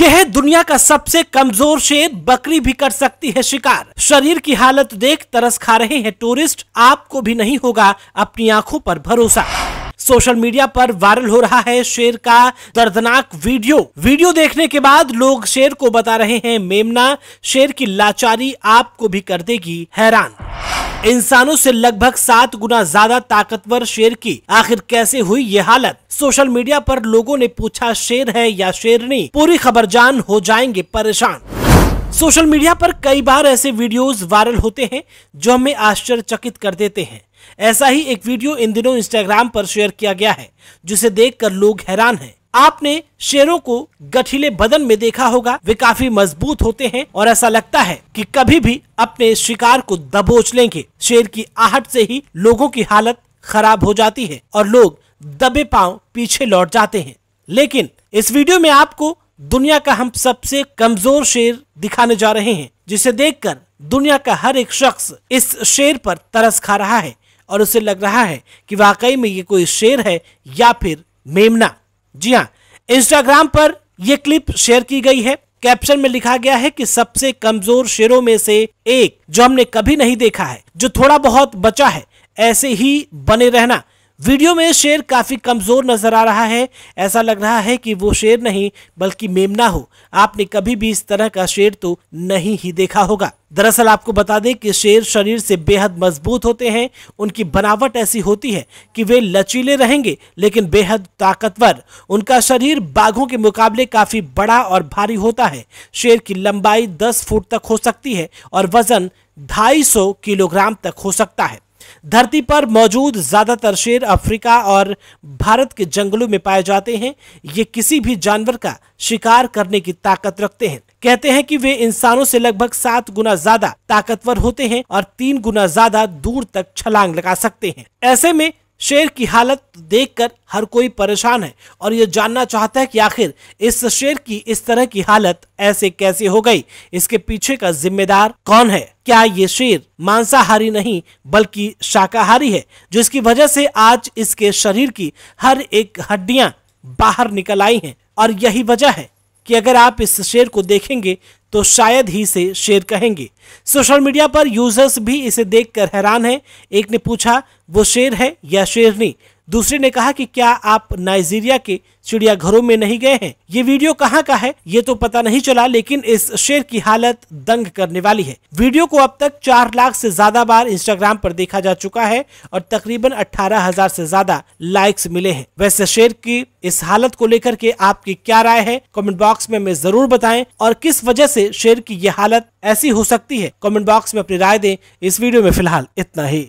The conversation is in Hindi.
यह दुनिया का सबसे कमजोर शेर बकरी भी कर सकती है शिकार शरीर की हालत देख तरस खा रहे हैं टूरिस्ट आपको भी नहीं होगा अपनी आंखों पर भरोसा सोशल मीडिया पर वायरल हो रहा है शेर का दर्दनाक वीडियो वीडियो देखने के बाद लोग शेर को बता रहे हैं मेमना शेर की लाचारी आपको भी कर देगी हैरान इंसानों से लगभग सात गुना ज्यादा ताकतवर शेर की आखिर कैसे हुई ये हालत सोशल मीडिया पर लोगों ने पूछा शेर है या शेरनी पूरी खबर जान हो जाएंगे परेशान सोशल मीडिया पर कई बार ऐसे वीडियोस वायरल होते हैं जो हमें आश्चर्यचकित कर देते हैं ऐसा ही एक वीडियो इन दिनों इंस्टाग्राम पर शेयर किया गया है जिसे देखकर लोग हैरान हैं आपने शेरों को गठीले बदन में देखा होगा वे काफी मजबूत होते हैं और ऐसा लगता है कि कभी भी अपने शिकार को दबोच लेंगे शेर की आहट से ही लोगों की हालत खराब हो जाती है और लोग दबे पांव पीछे लौट जाते हैं लेकिन इस वीडियो में आपको दुनिया का हम सबसे कमजोर शेर दिखाने जा रहे हैं जिसे देखकर दुनिया का हर एक शख्स इस शेर पर तरस खा रहा है और उसे लग रहा है कि वाकई में ये कोई शेर है या फिर मेमना जी हाँ इंस्टाग्राम पर यह क्लिप शेयर की गई है कैप्शन में लिखा गया है कि सबसे कमजोर शेरों में से एक जो हमने कभी नहीं देखा है जो थोड़ा बहुत बचा है ऐसे ही बने रहना वीडियो में शेर काफ़ी कमज़ोर नज़र आ रहा है ऐसा लग रहा है कि वो शेर नहीं बल्कि मेमना हो आपने कभी भी इस तरह का शेर तो नहीं ही देखा होगा दरअसल आपको बता दें कि शेर शरीर से बेहद मजबूत होते हैं उनकी बनावट ऐसी होती है कि वे लचीले रहेंगे लेकिन बेहद ताकतवर उनका शरीर बाघों के मुकाबले काफ़ी बड़ा और भारी होता है शेर की लंबाई 10 फुट तक हो सकती है और वजन 250 किलोग्राम तक हो सकता है धरती पर मौजूद ज़्यादातर शेर अफ्रीका और भारत के जंगलों में पाए जाते हैं ये किसी भी जानवर का शिकार करने की ताकत रखते हैं कहते हैं कि वे इंसानों से लगभग सात गुना ज्यादा ताकतवर होते हैं और तीन गुना ज्यादा दूर तक छलांग लगा सकते हैं ऐसे में शेर की हालत देखकर हर कोई परेशान है और ये जानना चाहता है कि आखिर इस शेर की इस तरह की हालत ऐसे कैसे हो गई इसके पीछे का जिम्मेदार कौन है क्या ये शेर मांसाहारी नहीं बल्कि शाकाहारी है जिसकी वजह से आज इसके शरीर की हर एक हड्डियां बाहर निकल आई हैं और यही वजह है कि अगर आप इस शेर को देखेंगे तो शायद ही से शेर कहेंगे सोशल मीडिया पर यूजर्स भी इसे देखकर हैरान हैं एक ने पूछा वो शेर है या शेरनी दूसरे ने कहा कि क्या आप नाइजीरिया के चिड़ियाघरों में नहीं गए हैं ये वीडियो कहाँ का है ये तो पता नहीं चला लेकिन इस शेर की हालत दंग करने वाली है वीडियो को अब तक चार लाख से ज्यादा बार इंस्टाग्राम पर देखा जा चुका है और तकरीबन अठारह हजार से ज्यादा लाइक्स मिले हैं वैसे शेर की इस हालत को लेकर के आपकी क्या राय है कमेंट बॉक्स में हमें जरूर बताएं और किस वजह से शेर की यह हालत ऐसी हो सकती है कमेंट बॉक्स में अपनी राय दें इस वीडियो में फिलहाल इतना ही